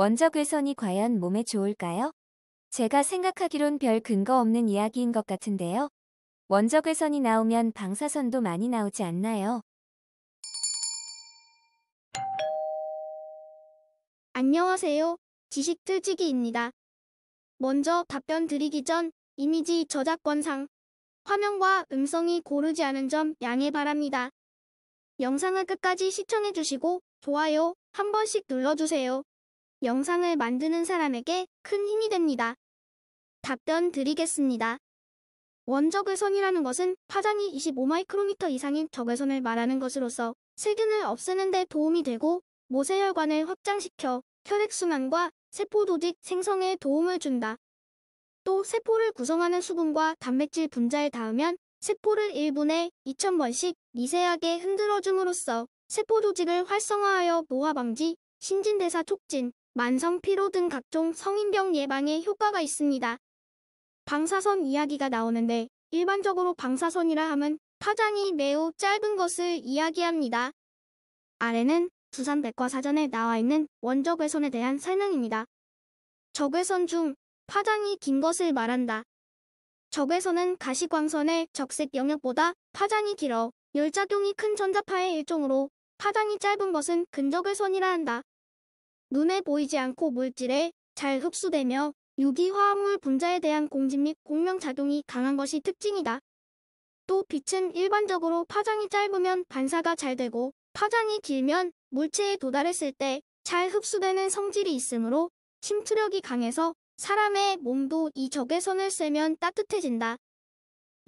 원적외선이 과연 몸에 좋을까요? 제가 생각하기론 별 근거 없는 이야기인 것 같은데요. 원적외선이 나오면 방사선도 많이 나오지 않나요? 안녕하세요. 지식 틀지기입니다 먼저 답변 드리기 전 이미지 저작권상 화면과 음성이 고르지 않은 점 양해 바랍니다. 영상을 끝까지 시청해주시고 좋아요 한 번씩 눌러주세요. 영상을 만드는 사람에게 큰 힘이 됩니다. 답변 드리겠습니다. 원적외선이라는 것은 파장이 25마이크로미터 이상인 적외선을 말하는 것으로서 세균을 없애는 데 도움이 되고 모세혈관을 확장시켜 혈액순환과 세포조직 생성에 도움을 준다. 또 세포를 구성하는 수분과 단백질 분자에 닿으면 세포를 1분에 2,000번씩 미세하게 흔들어줌으로써 세포 조직을 활성화하여 노화 방지, 신진대사 촉진, 만성 피로 등 각종 성인병 예방에 효과가 있습니다. 방사선 이야기가 나오는데 일반적으로 방사선이라 함은 파장이 매우 짧은 것을 이야기합니다. 아래는 부산 백과사전에 나와 있는 원적외선에 대한 설명입니다. 적외선 중 파장이 긴 것을 말한다. 적외선은 가시광선의 적색 영역보다 파장이 길어 열작용이 큰 전자파의 일종으로 파장이 짧은 것은 근적외선이라 한다. 눈에 보이지 않고 물질에 잘 흡수되며 유기화합물 분자에 대한 공집 및 공명작용이 강한 것이 특징이다. 또 빛은 일반적으로 파장이 짧으면 반사가 잘 되고 파장이 길면 물체에 도달했을 때 잘 흡수되는 성질이 있으므로 침투력이 강해서 사람의 몸도 이 적외선을 쐬면 따뜻해진다.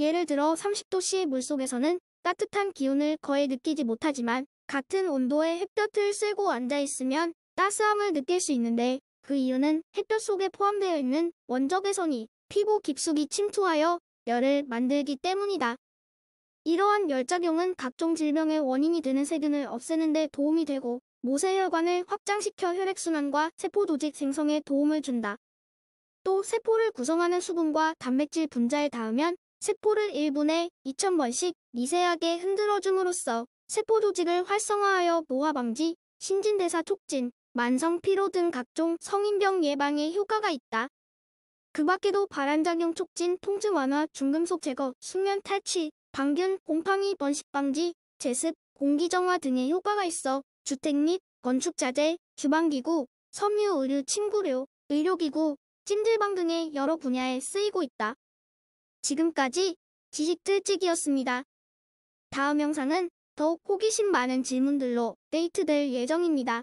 예를 들어 30도씨의 물속에서는 따뜻한 기운을 거의 느끼지 못하지만 같은 온도의 햇볕을 쐬고 앉아있으면 따스함을 느낄 수 있는데 그 이유는 햇볕 속에 포함되어 있는 원적외선이 피부 깊숙이 침투하여 열을 만들기 때문이다. 이러한 열작용은 각종 질병의 원인이 되는 세균을 없애는 데 도움이 되고 모세혈관을 확장시켜 혈액순환과 세포조직 생성에 도움을 준다. 또 세포를 구성하는 수분과 단백질 분자에 닿으면 세포를 1분에 2,000번씩 미세하게 흔들어줌으로써 세포 조직을 활성화하여 노화 방지, 신진대사 촉진, 만성 피로 등 각종 성인병 예방에 효과가 있다. 그 밖에도 발한작용 촉진, 통증 완화, 중금속 제거, 숙면 탈취, 방균, 곰팡이 번식 방지, 제습, 공기 정화 등의 효과가 있어 주택 및 건축 자재, 주방기구, 섬유 의류 침구류, 의료기구, 찜질방 등의 여러 분야에 쓰이고 있다. 지금까지 지식들찍이었습니다. 다음 영상은 더욱 호기심 많은 질문들로 데이트될 예정입니다.